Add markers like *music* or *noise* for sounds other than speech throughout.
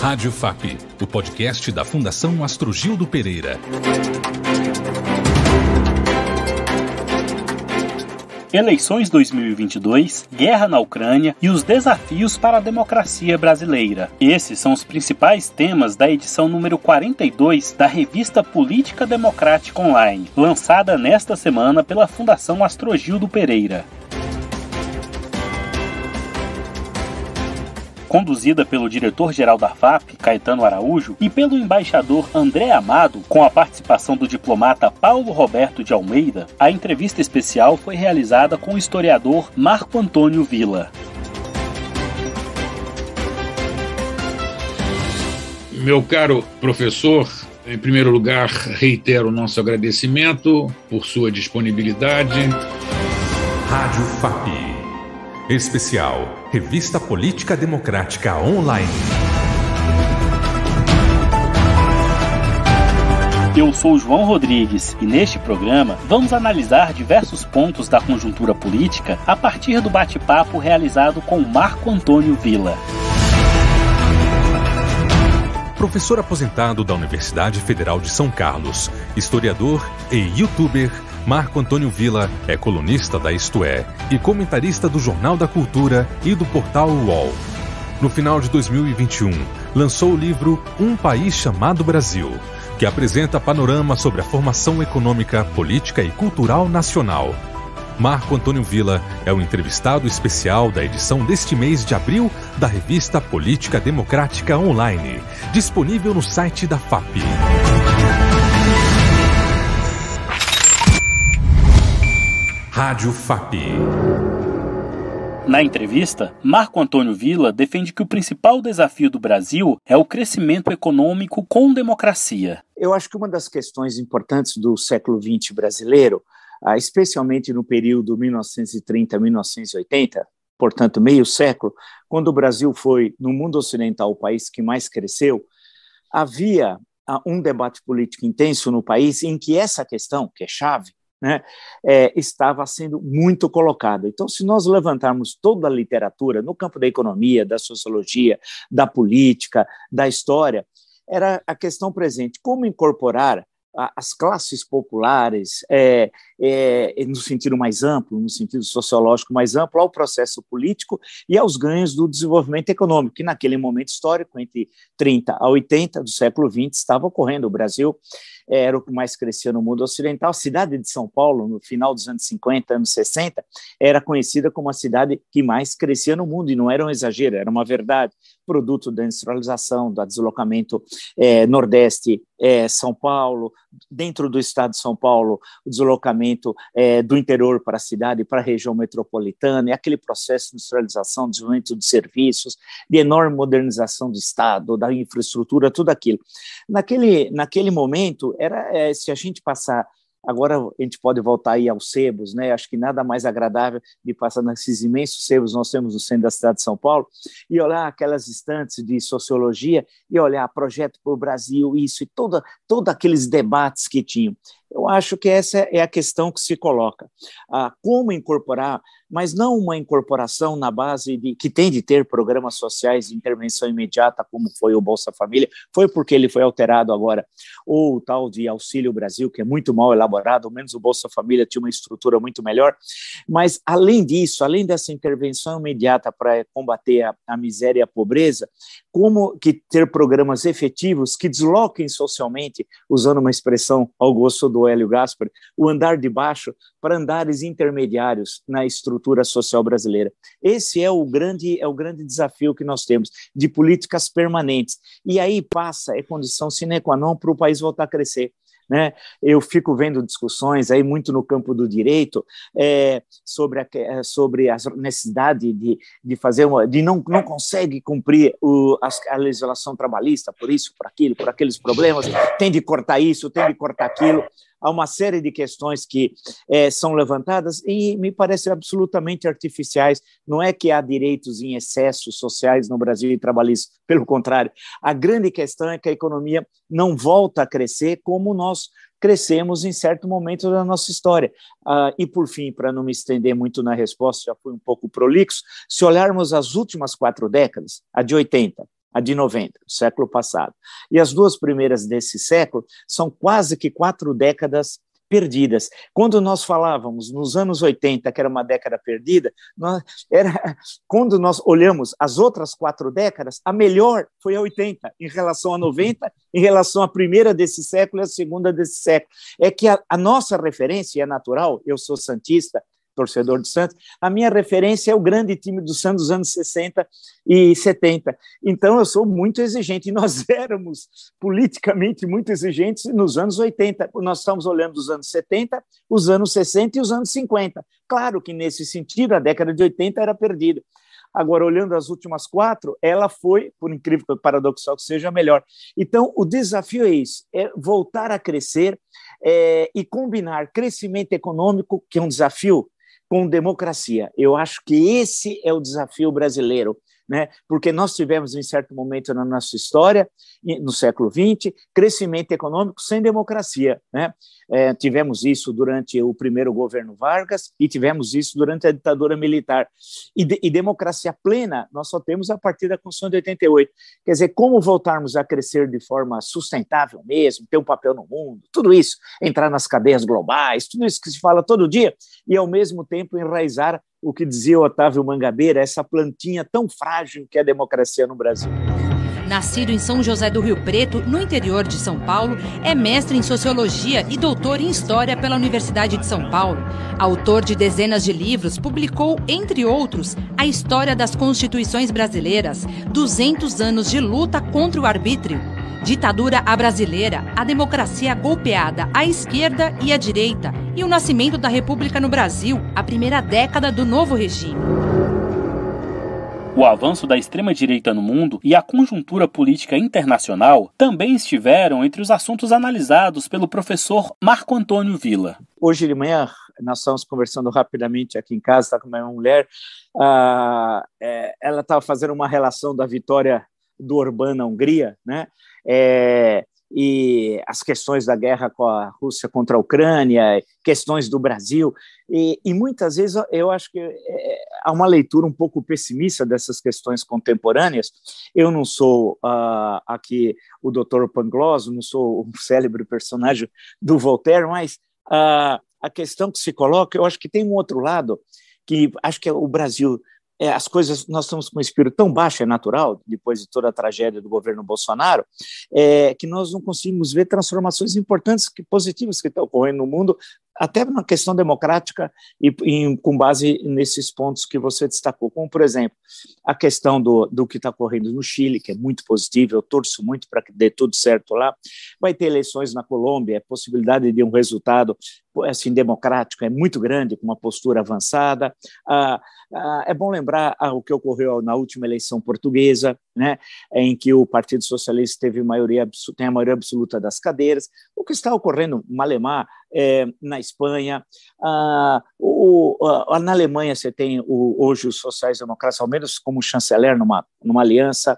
Rádio FAP, o podcast da Fundação Gildo Pereira. Eleições 2022, guerra na Ucrânia e os desafios para a democracia brasileira. Esses são os principais temas da edição número 42 da revista Política Democrática Online, lançada nesta semana pela Fundação Astrogildo Pereira. conduzida pelo diretor-geral da FAP, Caetano Araújo, e pelo embaixador André Amado, com a participação do diplomata Paulo Roberto de Almeida, a entrevista especial foi realizada com o historiador Marco Antônio Vila. Meu caro professor, em primeiro lugar, reitero o nosso agradecimento por sua disponibilidade. Rádio FAP. Especial Revista Política Democrática Online. Eu sou João Rodrigues e neste programa vamos analisar diversos pontos da conjuntura política a partir do bate-papo realizado com Marco Antônio Vila. Professor aposentado da Universidade Federal de São Carlos, historiador e youtuber Marco Antônio Vila é colunista da Isto É e comentarista do Jornal da Cultura e do portal UOL. No final de 2021, lançou o livro Um País Chamado Brasil, que apresenta panorama sobre a formação econômica, política e cultural nacional. Marco Antônio Vila é o entrevistado especial da edição deste mês de abril da revista Política Democrática Online, disponível no site da FAP. Rádio FAP. Na entrevista, Marco Antônio Villa defende que o principal desafio do Brasil é o crescimento econômico com democracia. Eu acho que uma das questões importantes do século XX brasileiro, ah, especialmente no período 1930-1980, portanto, meio século, quando o Brasil foi, no mundo ocidental, o país que mais cresceu, havia ah, um debate político intenso no país em que essa questão, que é chave, né, é, estava sendo muito colocada. Então, se nós levantarmos toda a literatura no campo da economia, da sociologia, da política, da história, era a questão presente: como incorporar as classes populares, é, é, no sentido mais amplo, no sentido sociológico mais amplo, ao processo político e aos ganhos do desenvolvimento econômico, que naquele momento histórico, entre 30 a 80 do século XX, estava ocorrendo. O Brasil era o que mais crescia no mundo ocidental. A cidade de São Paulo, no final dos anos 50, anos 60, era conhecida como a cidade que mais crescia no mundo, e não era um exagero, era uma verdade, produto da industrialização, do deslocamento é, nordeste, é, São Paulo, dentro do estado de São Paulo, o deslocamento é, do interior para a cidade, para a região metropolitana, e aquele processo de industrialização, desenvolvimento de serviços, de enorme modernização do estado, da infraestrutura, tudo aquilo. Naquele, naquele momento, era é, se a gente passar Agora a gente pode voltar aí aos sebos, né? Acho que nada mais agradável de passar nesses imensos sebos nós temos no centro da cidade de São Paulo e olhar aquelas estantes de sociologia e olhar projeto para o Brasil, isso e todos aqueles debates que tinham. Eu acho que essa é a questão que se coloca. Ah, como incorporar, mas não uma incorporação na base de que tem de ter programas sociais de intervenção imediata, como foi o Bolsa Família, foi porque ele foi alterado agora, ou o tal de Auxílio Brasil, que é muito mal elaborado, ao menos o Bolsa Família tinha uma estrutura muito melhor. Mas, além disso, além dessa intervenção imediata para combater a, a miséria e a pobreza, como que ter programas efetivos que desloquem socialmente, usando uma expressão ao gosto do Hélio Gaspar, o andar de baixo para andares intermediários na estrutura social brasileira. Esse é o grande é o grande desafio que nós temos de políticas permanentes. E aí passa é condição sine qua non para o país voltar a crescer. Né? Eu fico vendo discussões aí muito no campo do direito é, sobre, a, é, sobre a necessidade de, de fazer uma, de não, não consegue cumprir o, a, a, legislação trabalhista por isso, por aquilo, por aqueles problemas, tem de cortar isso, tem de cortar aquilo a uma série de questões que é, são levantadas e me parecem absolutamente artificiais. Não é que há direitos em excesso sociais no Brasil e trabalhistas, pelo contrário. A grande questão é que a economia não volta a crescer como nós crescemos em certo momento da nossa história. Ah, e, por fim, para não me estender muito na resposta, já fui um pouco prolixo, se olharmos as últimas quatro décadas, a de 80, a de 90, do século passado. E as duas primeiras desse século são quase que quatro décadas perdidas. Quando nós falávamos nos anos 80 que era uma década perdida, nós, era *laughs* quando nós olhamos as outras quatro décadas, a melhor foi a 80 em relação a 90, *laughs* em relação à primeira desse século e à segunda desse século. É que a, a nossa referência é natural, eu sou santista, torcedor do Santos, a minha referência é o grande time do Santos dos anos 60 e 70. Então eu sou muito exigente, e nós *laughs* éramos politicamente muito exigentes nos anos 80. Nós estamos olhando os anos 70, os anos 60 e os anos 50. Claro que nesse sentido a década de 80 era perdida. Agora, olhando as últimas quatro, ela foi, por incrível que paradoxal que seja, melhor. Então, o desafio é isso: é voltar a crescer é, e combinar crescimento econômico, que é um desafio com democracia. Eu acho que esse é o desafio brasileiro né? porque nós tivemos, em certo momento na nossa história, no século XX, crescimento econômico sem democracia. Né? É, tivemos isso durante o primeiro governo Vargas e tivemos isso durante a ditadura militar. E, de, e democracia plena nós só temos a partir da Constituição de 88. Quer dizer, como voltarmos a crescer de forma sustentável mesmo, ter um papel no mundo, tudo isso, entrar nas cadeias globais, tudo isso que se fala todo dia, e ao mesmo tempo enraizar o que dizia Otávio Mangabeira, essa plantinha tão frágil que é a democracia no Brasil. Nascido em São José do Rio Preto, no interior de São Paulo, é mestre em sociologia e doutor em história pela Universidade de São Paulo. Autor de dezenas de livros, publicou, entre outros, A História das Constituições Brasileiras, 200 anos de luta contra o arbítrio. Ditadura à brasileira, a democracia golpeada à esquerda e à direita, e o nascimento da República no Brasil, a primeira década do novo regime. O avanço da extrema-direita no mundo e a conjuntura política internacional também estiveram entre os assuntos analisados pelo professor Marco Antônio Vila. Hoje de manhã, nós estávamos conversando rapidamente aqui em casa, está com uma mulher, ah, é, ela estava fazendo uma relação da vitória do Orbán na Hungria, né? É, e as questões da guerra com a Rússia contra a Ucrânia, questões do Brasil. E, e muitas vezes eu acho que é, é, há uma leitura um pouco pessimista dessas questões contemporâneas. Eu não sou uh, aqui o doutor Pangloss, não sou um célebre personagem do Voltaire, mas uh, a questão que se coloca, eu acho que tem um outro lado, que acho que é o Brasil é, as coisas, nós estamos com um espírito tão baixo, é natural, depois de toda a tragédia do governo Bolsonaro, é, que nós não conseguimos ver transformações importantes, que, positivas que estão ocorrendo no mundo até na questão democrática e, com base nesses pontos que você destacou, como por exemplo a questão do, do que está ocorrendo no Chile, que é muito positivo, eu torço muito para que dê tudo certo lá. Vai ter eleições na Colômbia, a é possibilidade de um resultado assim democrático é muito grande, com uma postura avançada. Ah, ah, é bom lembrar ah, o que ocorreu na última eleição portuguesa, né, em que o Partido Socialista teve maioria, tem a maioria absoluta das cadeiras, o que está ocorrendo no Malemar, é, na Espanha, ah, o, a, na Alemanha você tem o, hoje os sociais-democratas, ao menos como chanceler numa, numa aliança,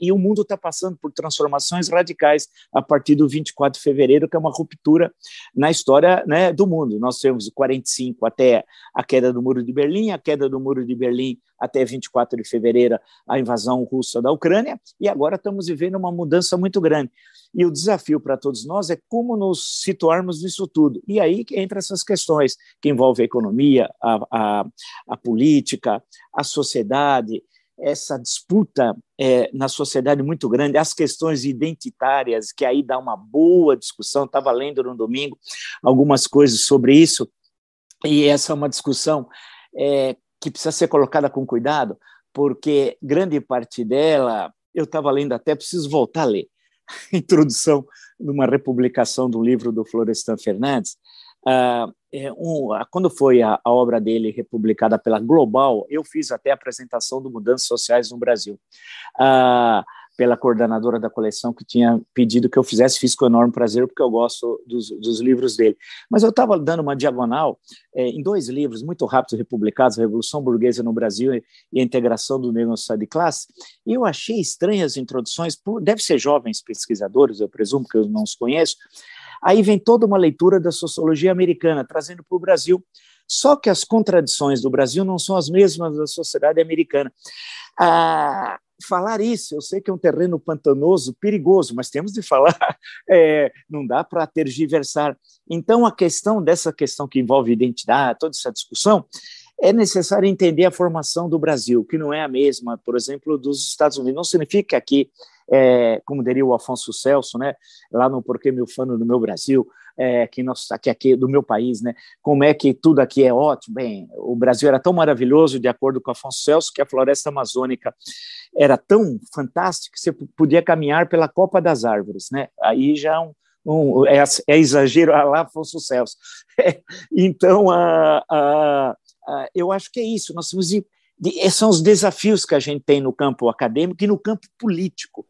e o mundo está passando por transformações radicais a partir do 24 de fevereiro, que é uma ruptura na história né, do mundo. Nós temos de 45 até a queda do Muro de Berlim, a queda do Muro de Berlim até 24 de fevereiro, a invasão russa da Ucrânia, e agora estamos vivendo uma mudança muito grande. E o desafio para todos nós é como nos situarmos nisso tudo. E aí que entra essas questões que envolvem a economia, a, a, a política, a sociedade, essa disputa é, na sociedade muito grande, as questões identitárias, que aí dá uma boa discussão, estava lendo no domingo algumas coisas sobre isso, e essa é uma discussão é, que precisa ser colocada com cuidado, porque grande parte dela, eu estava lendo até, preciso voltar a ler, a *laughs* introdução numa republicação do livro do Florestan Fernandes, Uh, um, quando foi a, a, obra dele republicada pela Global, eu fiz até a apresentação do Mudanças Sociais no Brasil, uh, pela coordenadora da coleção que tinha pedido que eu fizesse, fiz com enorme prazer, porque eu gosto dos, dos livros dele. Mas eu estava dando uma diagonal é, em dois livros muito rápidos republicados, Revolução Burguesa no Brasil e, e a Integração do Negro na Sociedade de Classe, e eu achei estranhas introduções, por, deve ser jovens pesquisadores, eu presumo, que eu não os conheço, Aí vem toda uma leitura da sociologia americana, trazendo para o Brasil. Só que as contradições do Brasil não são as mesmas da sociedade americana. Ah, falar isso, eu sei que é um terreno pantanoso, perigoso, mas temos de falar, *laughs* é, não dá para tergiversar. Então, a questão dessa questão que envolve identidade, toda essa discussão, é necessário entender a formação do Brasil, que não é a mesma, por exemplo, dos Estados Unidos. Não significa que, é, como diria o Afonso Celso, né, lá no Porquê Meu Fano do Meu Brasil, é, que nós, aqui, aqui do meu país, né, como é que tudo aqui é ótimo. Bem, o Brasil era tão maravilhoso, de acordo com Afonso Celso, que a floresta amazônica era tão fantástica que você podia caminhar pela copa das árvores. Né? Aí já é um, um, é, é, exagero, ah, lá Afonso Celso. *laughs* então, a, a, ah, eu acho que é isso. Nós temos de, de, são os desafios que a gente tem no campo acadêmico e no campo político,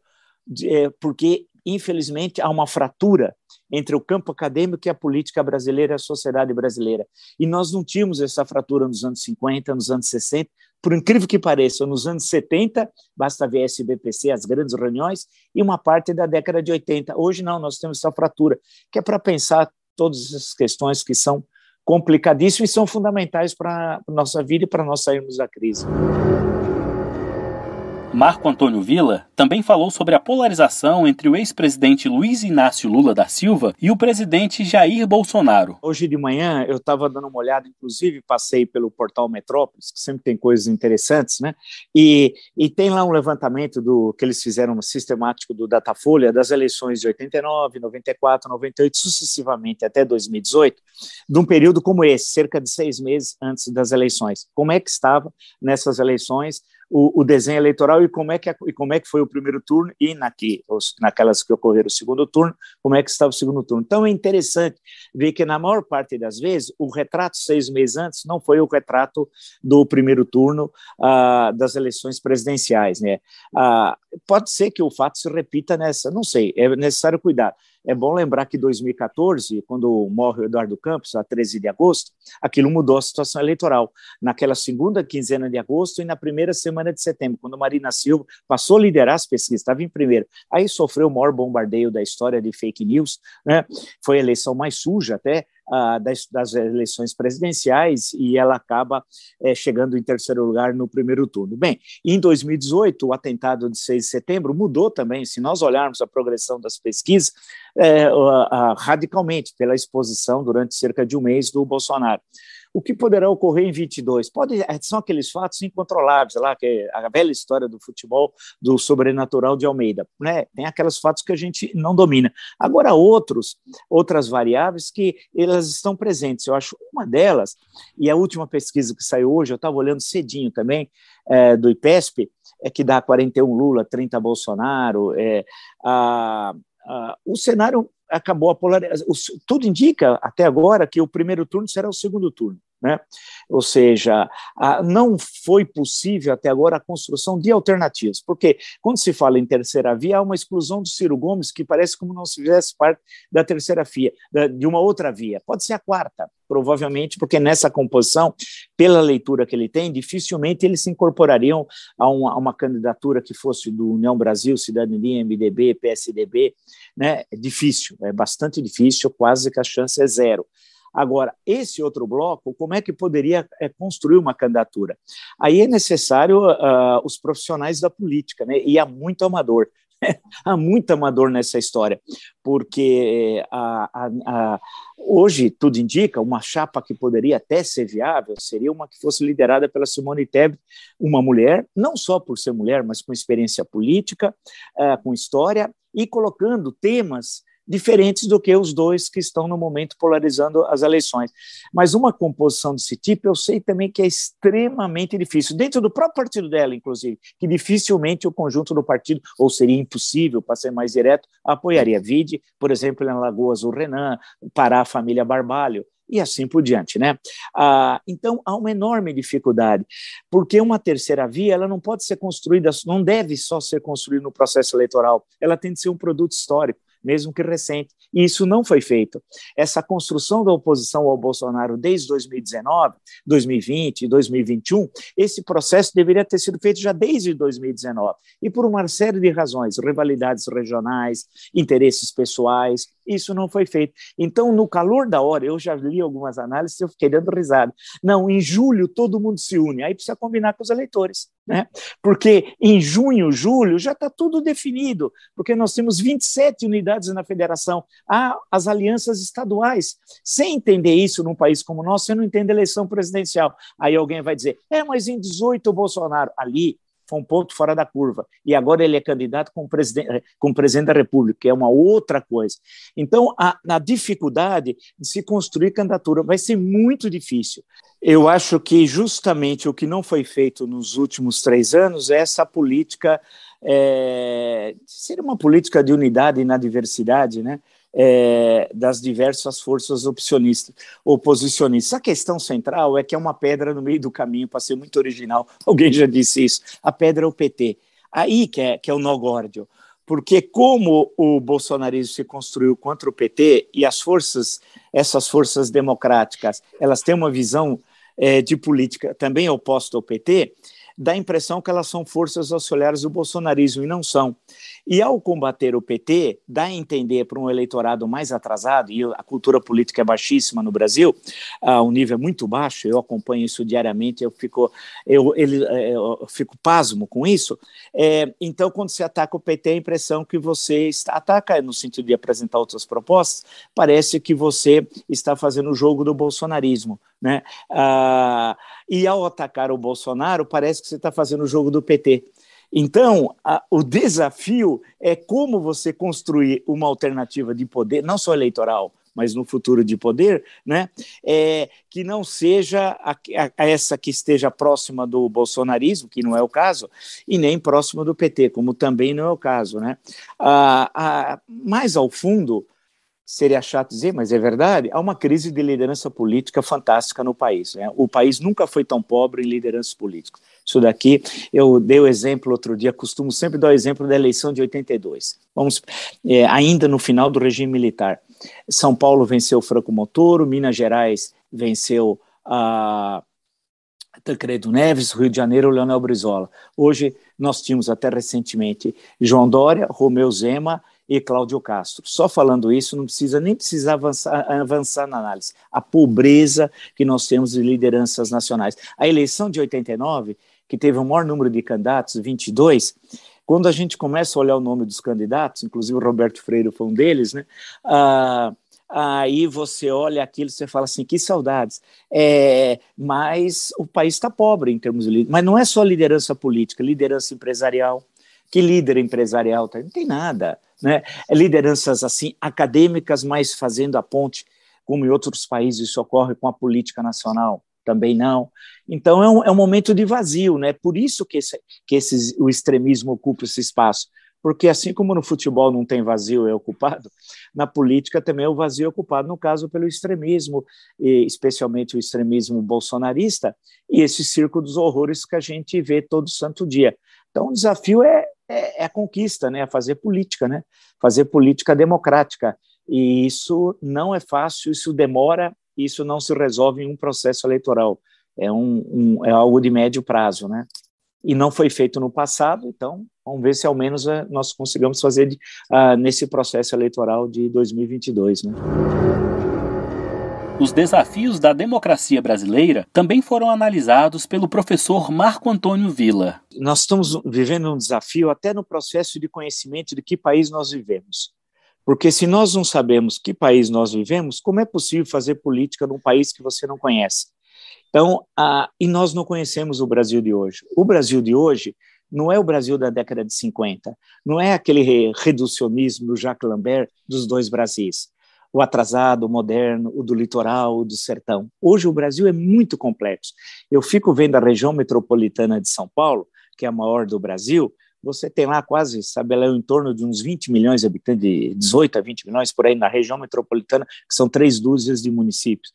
de, é, porque infelizmente há uma fratura entre o campo acadêmico e a política brasileira, a sociedade brasileira. E nós não tínhamos essa fratura nos anos 50, nos anos 60, por incrível que pareça, nos anos 70, basta ver SBPC, as grandes reuniões, e uma parte da década de 80. Hoje não, nós temos essa fratura, que é para pensar todas essas questões que são complicadíssimo e são fundamentais para a nossa vida e para nós sairmos da crise. Marco Antônio Villa também falou sobre a polarização entre o ex-presidente Luiz Inácio Lula da Silva e o presidente Jair Bolsonaro. Hoje de manhã eu estava dando uma olhada, inclusive passei pelo portal Metrópolis, que sempre tem coisas interessantes, né? E, e tem lá um levantamento do que eles fizeram um sistemático do Datafolha das eleições de 89, 94, 98, sucessivamente até 2018, de um período como esse, cerca de seis meses antes das eleições. Como é que estava nessas eleições? o, o, desenho eleitoral e como, é que, e como é que foi o primeiro turno e naqui, os, naquelas que ocorreram o segundo turno, como é que estava o segundo turno. Então é interessante ver que, na maior parte das vezes, o retrato seis meses antes não foi o retrato do primeiro turno ah, das eleições presidenciais. Né? Ah, pode ser que o fato se repita nessa, não sei, é necessário cuidar. É bom lembrar que 2014, quando morre o Eduardo Campos, a 13 de agosto, aquilo mudou a situação eleitoral. Naquela segunda quinzena de agosto e na primeira semana de setembro, quando Marina Silva passou a liderar as pesquisas, estava em primeiro. Aí sofreu o maior bombardeio da história de fake news, né? Foi a eleição mais suja até ah, das, das, eleições presidenciais e ela acaba é, chegando em terceiro lugar no primeiro turno. Bem, em 2018, o atentado de 6 de setembro mudou também, se nós olharmos a progressão das pesquisas, é, a, a, radicalmente pela exposição durante cerca de um mês do Bolsonaro o que poderá ocorrer em 22? Pode, é, são aqueles fatos incontroláveis lá, que é a velha história do futebol do sobrenatural de Almeida, né? Tem aqueles fatos que a gente não domina. Agora outros, outras variáveis que elas estão presentes. Eu acho uma delas e a última pesquisa que saiu hoje, eu estava olhando cedinho também é, do IPESP, é que dá 41 Lula, 30 Bolsonaro, é, a, a, o cenário acabou a polarização. Tudo indica, até agora, que o primeiro turno será o segundo turno. Né? Ou seja, a, não foi possível até agora a construção de alternativas, porque quando se fala em terceira via, há uma exclusão do Ciro Gomes que parece como não se fizesse parte da terceira via, da, de uma outra via. Pode ser a quarta, provavelmente, porque nessa composição, pela leitura que ele tem, dificilmente eles se incorporariam a uma, a uma candidatura que fosse do União Brasil, Cidadania, MDB, PSDB né, é difícil, é bastante difícil, quase que a chance é zero. Agora, esse outro bloco, como é que poderia é, construir uma candidatura? Aí é necessário uh, os profissionais da política, né? e há é muito amador. *laughs* há muito amador nessa história, porque eh, a, a, a, hoje tudo indica uma chapa que poderia até ser viável seria uma que fosse liderada pela Simone Tebet, uma mulher, não só por ser mulher, mas com experiência política, ah, com história e colocando temas diferentes do que os dois que estão no momento polarizando as eleições. Mas uma composição desse tipo, eu sei também que é extremamente difícil, dentro do próprio partido dela, inclusive, que dificilmente o conjunto do partido, ou seria impossível, para ser mais direto, apoiaria. Vide, por exemplo, em Lagoas, o Renan, Pará, a família Barbalho, e assim por diante, né? Ah, então há uma enorme dificuldade, porque uma terceira via ela não pode ser construída, não deve só ser construída no processo eleitoral, ela tem de ser um produto histórico mesmo que recente. E isso não foi feito. Essa construção da oposição ao Bolsonaro desde 2019, 2020 e 2021, esse processo deveria ter sido feito já desde 2019. E por uma série de razões, rivalidades regionais, interesses pessoais, isso não foi feito. Então, no calor da hora, eu já li algumas análises, eu fiquei dando risada. Não, em julho todo mundo se une, aí precisa combinar com os eleitores, né? Porque em junho, julho, já está tudo definido, porque nós temos 27 unidades na federação, há as alianças estaduais. Sem entender isso num país como o nosso, você não entende eleição presidencial. Aí alguém vai dizer, é, mas em 18 o Bolsonaro, ali foi um ponto fora da curva. E agora ele é candidato como presidente, como presidente da República, que é uma outra coisa. Então, a, a dificuldade de se construir candidatura vai ser muito difícil. Eu acho que justamente o que não foi feito nos últimos três anos é essa política é, ser uma política de unidade na diversidade, né? é, das diversas forças opcionistas, oposicionistas. A questão central é que é uma pedra no meio do caminho, para ser muito original, *laughs* alguém já disse isso, a pedra é o PT. Aí que é, que é o nó górdio, porque como o bolsonarismo se construiu contra o PT e as forças, essas forças democráticas, elas têm uma visão é, de política também oposta ao PT, dá a impressão que elas são forças auxiliares do bolsonarismo, e não são. E ao combater o PT, dá a entender para um eleitorado mais atrasado, e a cultura política é baixíssima no Brasil, uh, o nível é muito baixo, eu acompanho isso diariamente, eu fico, eu, ele, é, eu fico pasmo com isso. É, então, quando você ataca o PT, a impressão que você está, ataca no sentido de apresentar outras propostas, parece que você está fazendo o jogo do bolsonarismo. Né? Ah, e ao atacar o Bolsonaro, parece que você está fazendo o jogo do PT. Então, a, o desafio é como você construir uma alternativa de poder, não só eleitoral, mas no futuro de poder, né? É, que não seja a, a, essa que esteja próxima do bolsonarismo, que não é o caso, e nem próxima do PT, como também não é o caso. Né? Ah, ah mais ao fundo, seria chato dizer, mas é verdade, há uma crise de liderança política fantástica no país. Né? O país nunca foi tão pobre em lideranças políticas. Isso daqui, eu dei o exemplo outro dia, costumo sempre dar o exemplo da eleição de 82. Vamos, é, ainda no final do regime militar. São Paulo venceu Franco Montoro, Minas Gerais venceu a Tancredo Neves, Rio de Janeiro, Leonel Brizola. Hoje nós tínhamos até recentemente João Dória, Romeu Zema, e Cláudio Castro. Só falando isso, não precisa nem precisa avançar, avançar na análise. A pobreza que nós temos de lideranças nacionais. A eleição de 89, que teve o maior número de candidatos, 22, quando a gente começa a olhar o nome dos candidatos, inclusive o Roberto Freire foi um deles, né? Ah, aí você olha aquilo e você fala assim, que saudades. É, mas o país está pobre em termos de liderança. Mas não é só liderança política, liderança empresarial, que líder empresarial? Tá? Não tem nada. Né? É lideranças assim acadêmicas, mas fazendo a ponte, como em outros países isso ocorre com a política nacional também não. Então é um, é um momento de vazio, né? Por isso que, esse, que o extremismo ocupa esse espaço. Porque assim como no futebol não tem vazio é ocupado, na política também é o vazio é ocupado, no caso pelo extremismo, especialmente o extremismo bolsonarista, e esse circo dos horrores que a gente vê todo santo dia. Então o desafio é é, é a conquista, né? fazer política, né? fazer política democrática. E isso não é fácil, isso demora, isso não se resolve em um processo eleitoral. É, um, um, é algo de médio prazo, né? E não foi feito no passado, então vamos ver se ao menos eh, nós consigamos fazer de, ah, nesse processo eleitoral de 2022, né? Os desafios da democracia brasileira também foram analisados pelo professor Marco Antônio Vila. Nós estamos vivendo um desafio até no processo de conhecimento de que país nós vivemos. Porque se nós não sabemos que país nós vivemos, como é possível fazer política num país que você não conhece? Então, ah, e nós não conhecemos o Brasil de hoje. O Brasil de hoje não é o Brasil da década de 50, não é aquele reducionismo do Jacques Lambert dos dois Brasis o atrasado, o moderno, o do litoral, o do sertão. Hoje o Brasil é muito complexo. Eu fico vendo a região metropolitana de São Paulo, que é a maior do Brasil, você tem lá quase, sabe, ela é em torno de uns 20 milhões de habitantes, de 18 a 20 milhões por aí na região metropolitana, que são três dúzias de municípios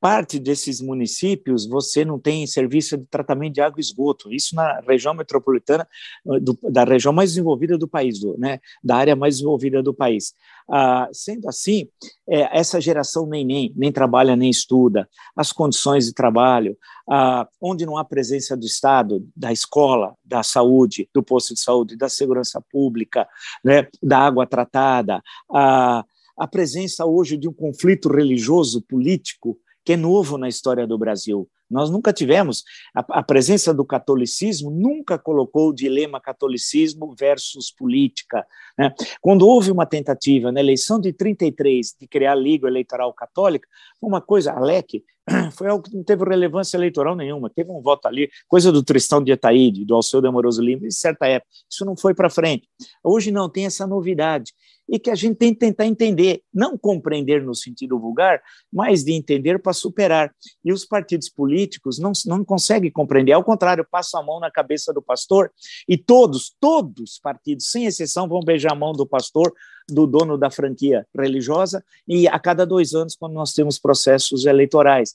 parte desses municípios você não tem serviço de tratamento de água e esgoto. Isso na região metropolitana, ah, do, da região mais desenvolvida do país, do, né, da área mais desenvolvida do país. Ah, sendo assim, é, essa geração nem, nem, nem trabalha nem estuda, as condições de trabalho, ah, onde não há presença do Estado, da escola, da saúde, do posto de saúde, da segurança pública, né, da água tratada, ah, a presença hoje de um conflito religioso, político, que é novo na história do Brasil. Nós nunca tivemos, a, a presença do catolicismo nunca colocou o dilema catolicismo versus política. Né? Quando houve uma tentativa na eleição de 33 de criar a Liga Eleitoral Católica, uma coisa, a *clears throat* foi algo que não teve relevância eleitoral nenhuma, teve um voto ali, coisa do Tristão de Etaíde, do Alceu de Amoroso Lima, em certa época, isso não foi para frente. Hoje não, tem essa novidade, e que a gente tem que tentar entender, não compreender no sentido vulgar, mas de entender para superar. E os partidos políticos não, não compreender. Ao contrário, passa a mão na cabeça do pastor e todos, todos os partidos, sem exceção, vão beijar a mão do pastor, do dono da franquia religiosa, e a cada dois anos, quando nós temos processos eleitorais.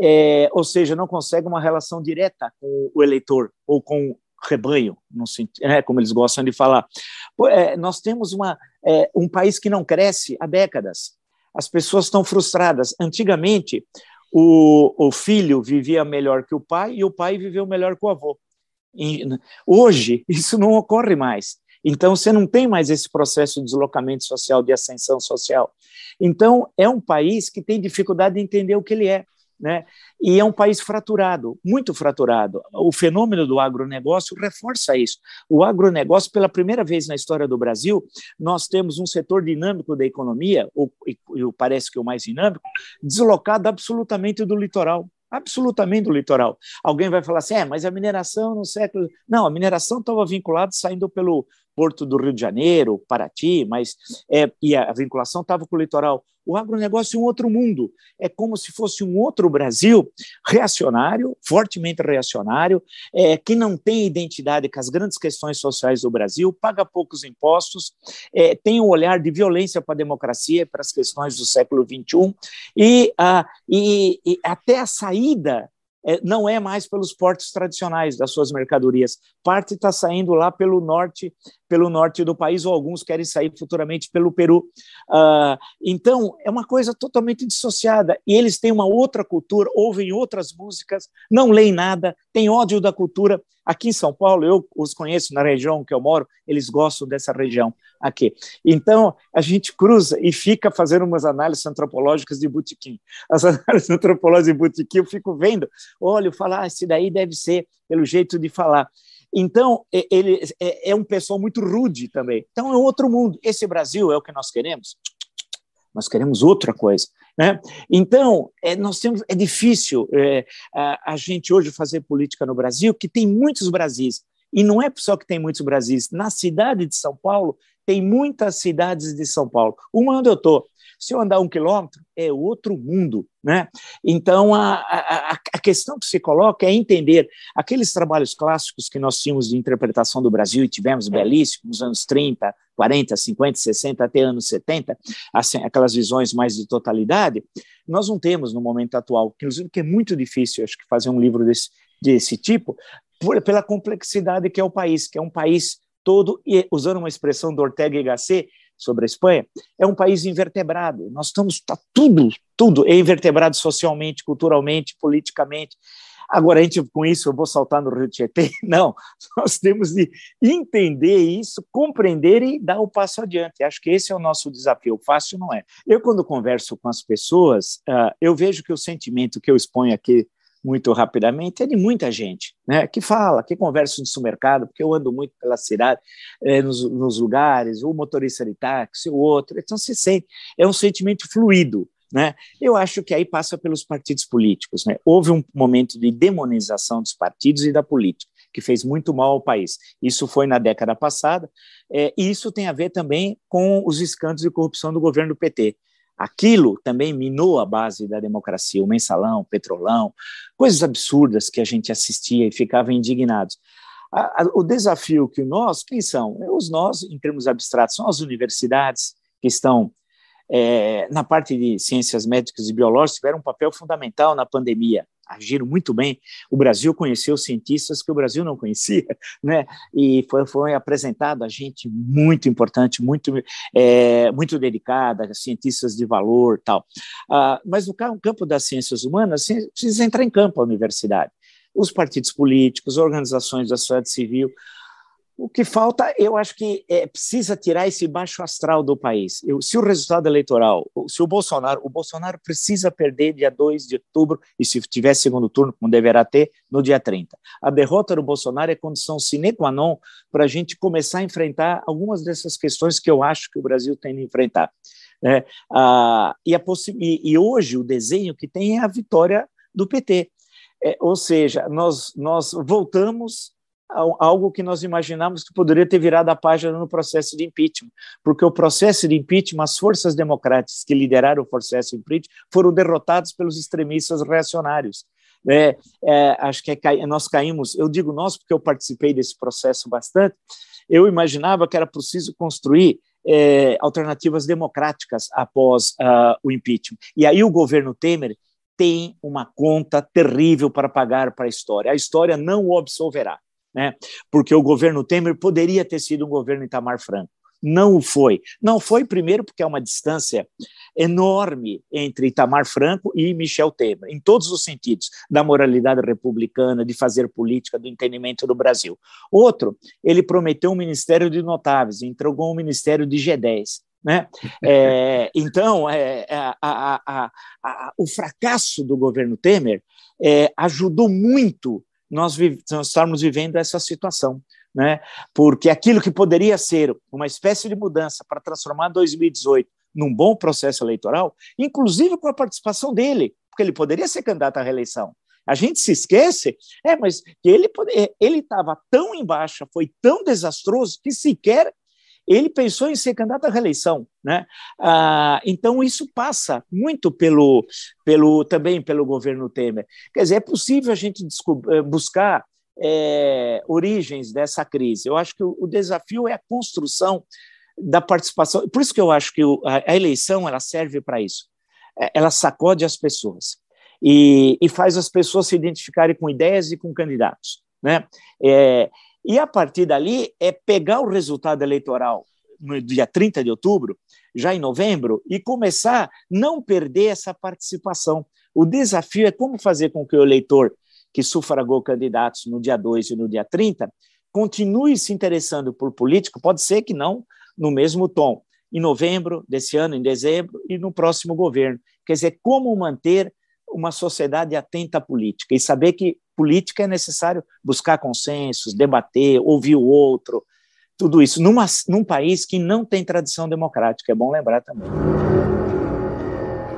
É, ou seja, não consegue uma relação direta com o eleitor ou com o rebanho, no sentido, é, né, como eles gostam de falar. É, nós temos uma, é, um país que não cresce há décadas. As pessoas estão frustradas. Antigamente, o, o filho vivia melhor que o pai e o pai viveu melhor que o avô. E, hoje, *laughs* isso não ocorre mais. Então, você não tem mais esse processo de deslocamento social, de ascensão social. Então, é um país que tem dificuldade de entender o que ele é. Né? E é um país fraturado, muito fraturado. O fenômeno do agronegócio reforça isso. O agronegócio, pela primeira vez na história do Brasil, nós temos um setor dinâmico da economia, ou, parece que o mais dinâmico, deslocado absolutamente do litoral absolutamente do litoral. Alguém vai falar assim, é, mas a mineração no século... Não, a mineração estava vinculada saindo pelo porto do Rio de Janeiro, Paraty, mas é, e a vinculação estava com o litoral. O agronegócio é um outro mundo, é como se fosse um outro Brasil reacionário, fortemente reacionário, é, que não tem identidade com as grandes questões sociais do Brasil, paga poucos impostos, é, tem um olhar de violência para a democracia e para as questões do século XXI, e, ah, e, e até a saída é, não é mais pelos portos tradicionais das suas mercadorias. Parte está saindo lá pelo norte pelo norte do país, ou alguns querem sair futuramente pelo Peru. Uh, então, é uma coisa totalmente dissociada. E eles têm uma outra cultura, ouvem outras músicas, não leem nada, têm ódio da cultura. Aqui em São Paulo, eu os conheço na região que eu moro, eles gostam dessa região aqui. Então, a gente cruza e fica fazendo umas análises antropológicas de botequim. As *laughs* análises antropológicas de botequim, eu fico vendo, olho, falo, ah, esse daí deve ser pelo jeito de falar. Então, ele é, é um pessoal muito rude também. Então, é outro mundo. Esse Brasil é o que nós queremos? Nós queremos outra coisa. Né? Então, é, nós temos, é difícil é, a, a, gente hoje fazer política no Brasil, que tem muitos Brasis. E não é só que tem muitos Brasis. Na cidade de São Paulo, tem muitas cidades de São Paulo. Uma onde eu estou, se eu andar um quilômetro, é outro mundo. Né? Então, a, a, a questão que se coloca é entender aqueles trabalhos clássicos que nós tínhamos de interpretação do Brasil e tivemos é. belíssimos nos anos 30, 40, 50, 60, até anos 70, assim, aquelas visões mais de totalidade, nós não temos no momento atual, inclusive que é muito difícil, acho que fazer um livro desse, desse tipo, por, pela complexidade que é o país, que é um país todo, e usando uma expressão do Ortega e Gasset, sobre a Espanha, é um país invertebrado. Nós estamos, está tudo, tudo é invertebrado socialmente, culturalmente, politicamente. Agora, a gente, com isso, eu vou saltar no Rio Tietê? *laughs* Não, nós temos de entender isso, compreender e dar o passo adiante. Acho que esse é o nosso desafio. Fácil não é. Eu, quando converso com as pessoas, ah, eu vejo que o sentimento que eu exponho aqui muito rapidamente, é de muita gente, né? Que fala, que conversa no supermercado porque eu ando muito pela cidade, é, nos, nos, lugares, o motorista de táxi, o outro. Então se sente, é um sentimento fluido, né? Eu acho que aí passa pelos partidos políticos, né? Houve um momento de demonização dos partidos e da política que fez muito mal ao país. Isso foi na década passada, é, e isso tem a ver também com os escândalos de corrupção do governo do PT. Aquilo também minou a base da democracia, o mensalão, o petrolão, coisas absurdas que a gente assistia e ficava indignado. A, a, o desafio que nós, quem são? É os nós, em termos abstratos, são as universidades que estão é, na parte de ciências médicas e biológicas, tiveram um papel fundamental na pandemia agiram muito bem. O Brasil conheceu cientistas que o Brasil não conhecia, *laughs* né? E foi, foi apresentado a gente muito importante, muito é, muito dedicada, cientistas de valor, tal. Ah, mas no campo das ciências humanas precisa entrar em campo a universidade, os partidos políticos, organizações da sociedade civil o que falta, eu acho que é, precisa tirar esse baixo astral do país. Eu, se o resultado eleitoral, se o Bolsonaro, o Bolsonaro precisa perder dia 2 de outubro, e se tiver segundo turno, como deverá ter, no dia 30. A derrota do Bolsonaro é condição sine qua non para a gente começar a enfrentar algumas dessas questões que eu acho que o Brasil tem de enfrentar. É, a, e, a e, e hoje o desenho que tem é a vitória do PT. É, ou seja, nós, nós voltamos algo que nós imaginamos que poderia ter virado a página no processo de impeachment, porque o processo de impeachment, as forças democráticas que lideraram o processo de impeachment foram derrotadas pelos extremistas reacionários. É, é, acho que é, nós caímos, eu digo nós porque eu participei desse processo bastante, eu imaginava que era preciso construir é, alternativas democráticas após uh, o impeachment. E aí o governo Temer tem uma conta terrível para pagar para a história. A história não o absolverá né? porque o governo Temer poderia ter sido um governo Itamar Franco. Não o foi. Não foi, primeiro, porque há é uma distância enorme entre Itamar Franco e Michel Temer, em todos os sentidos, da moralidade republicana, de fazer política, do entendimento do Brasil. Outro, ele prometeu um ministério de notáveis, entregou um ministério de G10. Né? *laughs* É, então, é, é a, a, a, o fracasso do governo Temer é, ajudou muito nós, nós estarmos vivendo essa situação. Né? Porque aquilo que poderia ser uma espécie de mudança para transformar 2018 num bom processo eleitoral, inclusive com a participação dele, porque ele poderia ser candidato à reeleição. A gente se esquece, é, mas ele ele estava tão embaixo, foi tão desastroso que sequer ele pensou em ser candidato à reeleição, né? Ah, então isso passa muito pelo, pelo também pelo governo Temer. Quer dizer, é possível a gente eh, buscar é, origens dessa crise. Eu acho que o, o, desafio é a construção da participação. Por isso que eu acho que o, a, a, eleição ela serve para isso. É, ela sacode as pessoas e, e faz as pessoas se identificarem com ideias e com candidatos. Né? É, e a partir dali é pegar o resultado eleitoral no dia 30 de outubro, já em novembro, e começar a não perder essa participação. O desafio é como fazer com que o eleitor que sufragou candidatos no dia 2 e no dia 30 continue se interessando por político, pode ser que não no mesmo tom, em novembro desse ano, em dezembro e no próximo governo. Quer dizer, como manter uma sociedade atenta à política e saber que política é necessário buscar consensos, debater, ouvir o outro, tudo isso, numa, num país que não tem tradição democrática. É bom lembrar também.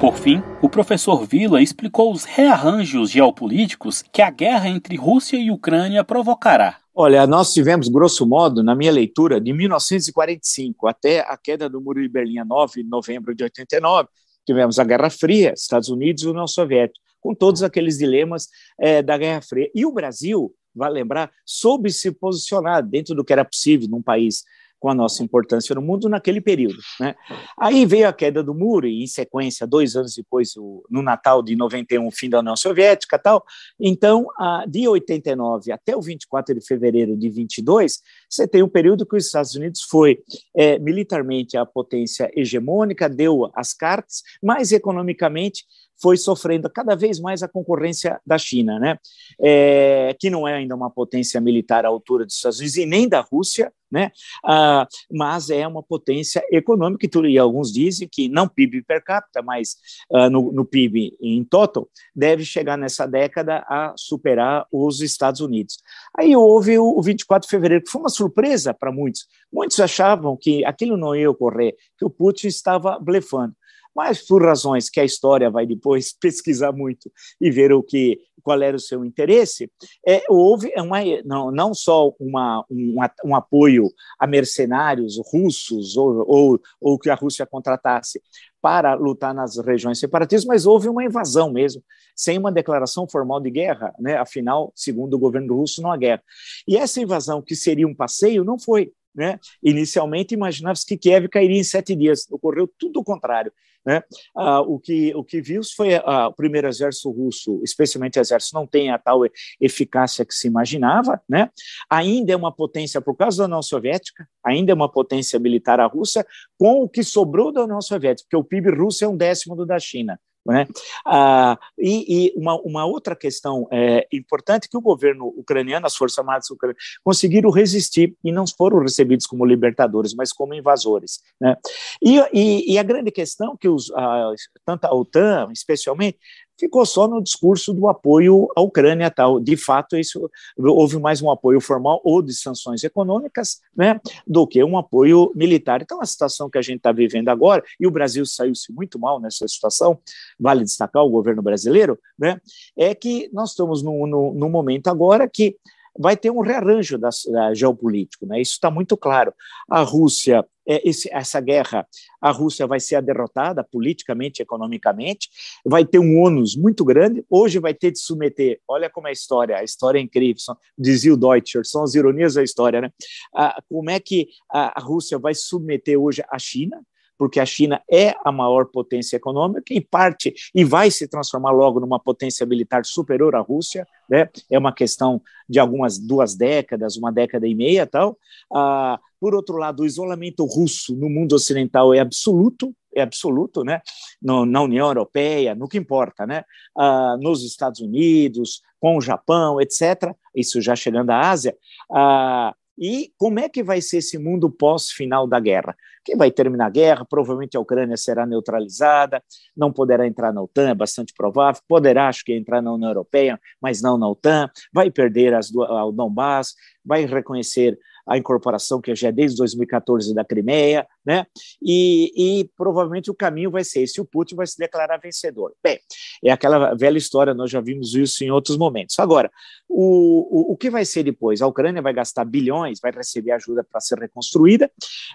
Por fim, o professor Vila explicou os rearranjos geopolíticos que a guerra entre Rússia e Ucrânia provocará. Olha, nós tivemos, grosso modo, na minha leitura, de 1945 até a queda do Muro de Berlim, 9 de novembro de 89, tivemos a Guerra Fria, Estados Unidos e União Soviética com todos aqueles dilemas é, da Guerra Fria. E o Brasil, vale lembrar, soube se posicionar dentro do que era possível num país com a nossa importância no mundo naquele período. Né? Aí veio a queda do muro e, em sequência, dois anos depois, o, no Natal de 91, o fim da União Soviética tal. Então, a, de 89 até o 24 de fevereiro de 22, você tem um período que os Estados Unidos foi é, militarmente a potência hegemônica, deu as cartas, mas economicamente foi sofrendo cada vez mais a concorrência da China, né? É, que não é ainda uma potência militar à altura dos Estados Unidos e nem da Rússia, né? Ah, mas é uma potência econômica, e, alguns dizem que não PIB per capita, mas ah, no, no, PIB em total, deve chegar nessa década a superar os Estados Unidos. Aí houve o, o 24 de fevereiro, que foi uma surpresa para muitos. Muitos achavam que aquilo não ia ocorrer, que o Putin estava blefando mas por razões que a história vai depois *laughs* pesquisar muito e ver o que qual era o seu interesse, é, houve uma, não, não só uma, um, um, apoio a mercenários russos ou, ou, ou que a Rússia contratasse para lutar nas regiões separatistas, mas houve uma invasão mesmo, sem uma declaração formal de guerra, né? afinal, segundo o governo russo, não há guerra. E essa invasão, que seria um passeio, não foi. Né? Inicialmente imaginava-se que Kiev cairia em sete dias, ocorreu tudo o contrário. Né? Ah, o, que, o que viu foi ah, o primeiro exército russo, especialmente o exército, não tem a tal eficácia que se imaginava. Né? Ainda é uma potência, por causa da União Soviética, ainda é uma potência militar a Rússia, com o que sobrou da União Soviética, porque o PIB russo é um décimo do da China. Né? Ah, e, e uma, uma, outra questão é, importante que o governo ucraniano, as Forças Armadas ucranianas, conseguiram resistir e não foram recebidos como libertadores, mas como invasores. Né? E, e, e, a grande questão que os, a, tanto a OTAN, especialmente, ficou só no discurso do apoio à Ucrânia tal. De fato, isso houve mais um apoio formal ou de sanções econômicas, né, do que um apoio militar. Então, a situação que a gente está vivendo agora e o Brasil saiu-se muito mal nessa situação, vale destacar o governo brasileiro, né, é que nós estamos num, momento agora que vai ter um rearranjo da, da geopolítico, né? Isso está muito claro. A Rússia é, esse, essa guerra, a Rússia vai ser derrotada politicamente, economicamente, vai ter um ônus muito grande. Hoje vai ter de submeter. Olha como é a história, a história é incrível. São, dizia o Deutscher, são as ironias da história, né? Ah, como é que a, a Rússia vai submeter hoje a China? porque a China é a maior potência econômica e parte e vai se transformar logo numa potência militar superior à Rússia, né? É uma questão de algumas duas décadas, uma década e meia, tal. Ah, por outro lado, o isolamento russo no mundo ocidental é absoluto, é absoluto, né? No, na União Europeia, no que importa, né? Ah, nos Estados Unidos, com o Japão, etc. Isso já chegando à Ásia. Ah, e como é que vai ser esse mundo pós-final da guerra? Quem vai terminar a guerra? Provavelmente a Ucrânia será neutralizada, não poderá entrar na OTAN, é bastante provável, poderá, acho que, entrar na União Europeia, mas não na OTAN, vai perder as, o Donbass, vai reconhecer a incorporação que já é desde 2014 da Crimeia, né? E, e provavelmente o caminho vai ser esse: o Putin vai se declarar vencedor. Bem, é aquela velha história, nós já vimos isso em outros momentos. Agora, o, o, o que vai ser depois? A Ucrânia vai gastar bilhões, vai receber ajuda para ser reconstruída,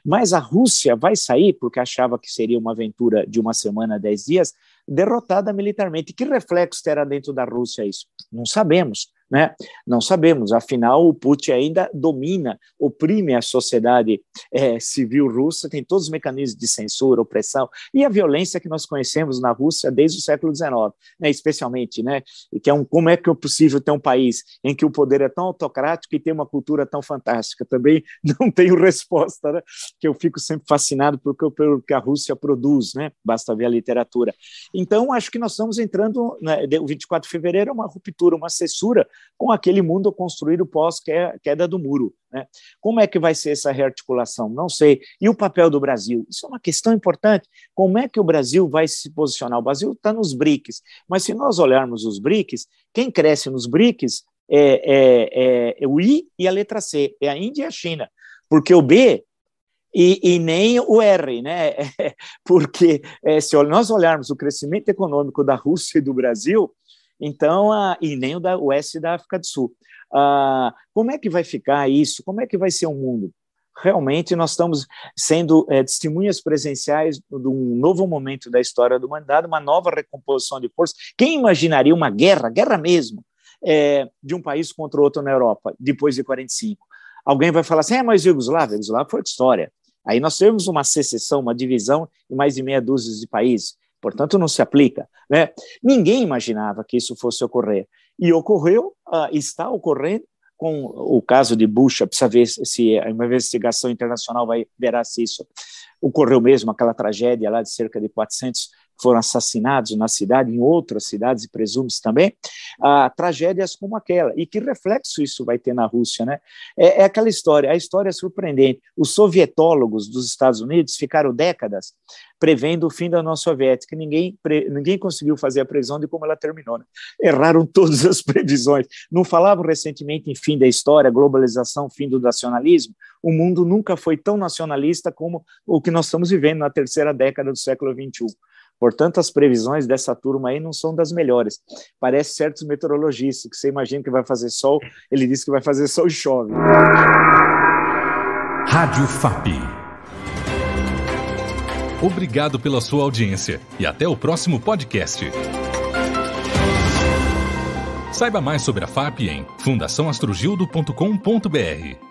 mas a Rússia vai sair, porque achava que seria uma aventura de uma semana, dez dias, derrotada militarmente. Que reflexo terá dentro da Rússia isso? Não sabemos. Né? Não sabemos, afinal, o Putin ainda domina, oprime a sociedade é, civil russa, tem todos os mecanismos de censura, opressão e a violência que nós conhecemos na Rússia desde o século XIX, né? especialmente, né? E que é um como é que é possível ter um país em que o poder é tão autocrático e tem uma cultura tão fantástica? Também *laughs* não tenho resposta, né? que eu fico sempre fascinado pelo que, pelo que a Rússia produz, né? Basta ver a literatura. Então, acho que nós estamos entrando, né, o 24 de fevereiro é uma ruptura, uma cessura com aquele mundo construído pós-queda do muro. Né? Como é que vai ser essa rearticulação? Não sei. E o papel do Brasil? Isso é uma questão importante. Como é que o Brasil vai se posicionar? O Brasil está nos BRICS, mas se nós olharmos os BRICS, quem cresce nos BRICS é, é, é o I e a letra C, é a Índia e a China, porque o B e, e, nem o R, né? *laughs* Porque é, se nós olharmos o crescimento econômico da Rússia e do Brasil, então, e nem o da oeste da África do Sul. Ah, como é que vai ficar isso? Como é que vai ser o mundo? Realmente, nós estamos sendo é, testemunhas presenciais de um novo momento da história do mandado, uma nova recomposição de forças. Quem imaginaria uma guerra, guerra mesmo, é, de um país contra outro na Europa, depois de 45? Alguém vai falar assim, é, mas Yugoslávia, Yugoslávia foi história. Aí nós tivemos uma secessão, uma divisão em mais de meia dúzia de países portanto não se aplica. Né? Ninguém imaginava que isso fosse ocorrer. E ocorreu, uh, está ocorrendo, com o caso de Bush, precisa ver se é, uma investigação internacional vai verá se isso ocorreu mesmo, aquela tragédia lá de cerca de 400 foram assassinados na cidade, em outras cidades e presumes também, ah, tragédias como aquela. E que reflexo isso vai ter na Rússia? Né? É, é aquela história, a história é surpreendente. Os sovietólogos dos Estados Unidos ficaram décadas prevendo o fim da União Soviética. Ninguém, pre, ninguém conseguiu fazer a previsão de como ela terminou. Né? Erraram *laughs* todas as previsões. Não falavam recentemente em fim da história, globalização, fim do nacionalismo. O mundo nunca foi tão nacionalista como o que nós estamos vivendo na terceira década do século XXI. Portanto, as previsões dessa turma aí não são das melhores. Parece certos meteorologistas, que você imagina que vai fazer sol, ele disse que vai fazer sol e chove. Rádio FAP. Obrigado pela sua audiência e até o próximo podcast. Saiba mais sobre a FAP em fundaçãoastrogildo.com.br.